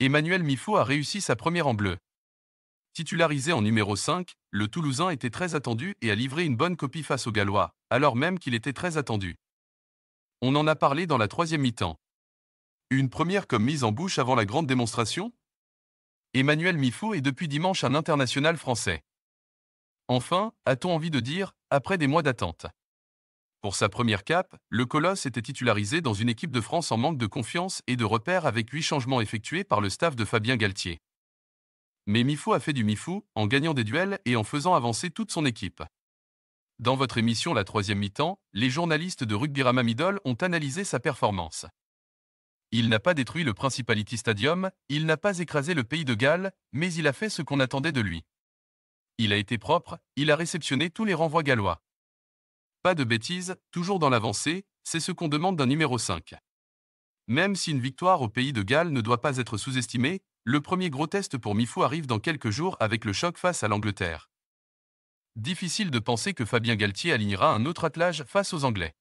Emmanuel Mifo a réussi sa première en bleu. Titularisé en numéro 5, le Toulousain était très attendu et a livré une bonne copie face aux Gallois, alors même qu'il était très attendu. On en a parlé dans la troisième mi-temps. Une première comme mise en bouche avant la grande démonstration Emmanuel Mifo est depuis dimanche un international français. Enfin, a-t-on envie de dire, après des mois d'attente pour sa première cape, le Colosse était titularisé dans une équipe de France en manque de confiance et de repères avec huit changements effectués par le staff de Fabien Galtier. Mais Mifou a fait du Mifou en gagnant des duels et en faisant avancer toute son équipe. Dans votre émission La troisième mi-temps, les journalistes de Rugby Ramamidol ont analysé sa performance. Il n'a pas détruit le Principality Stadium, il n'a pas écrasé le pays de Galles, mais il a fait ce qu'on attendait de lui. Il a été propre, il a réceptionné tous les renvois gallois pas de bêtises, toujours dans l'avancée, c'est ce qu'on demande d'un numéro 5. Même si une victoire au pays de Galles ne doit pas être sous-estimée, le premier gros test pour mifo arrive dans quelques jours avec le choc face à l'Angleterre. Difficile de penser que Fabien Galtier alignera un autre attelage face aux Anglais.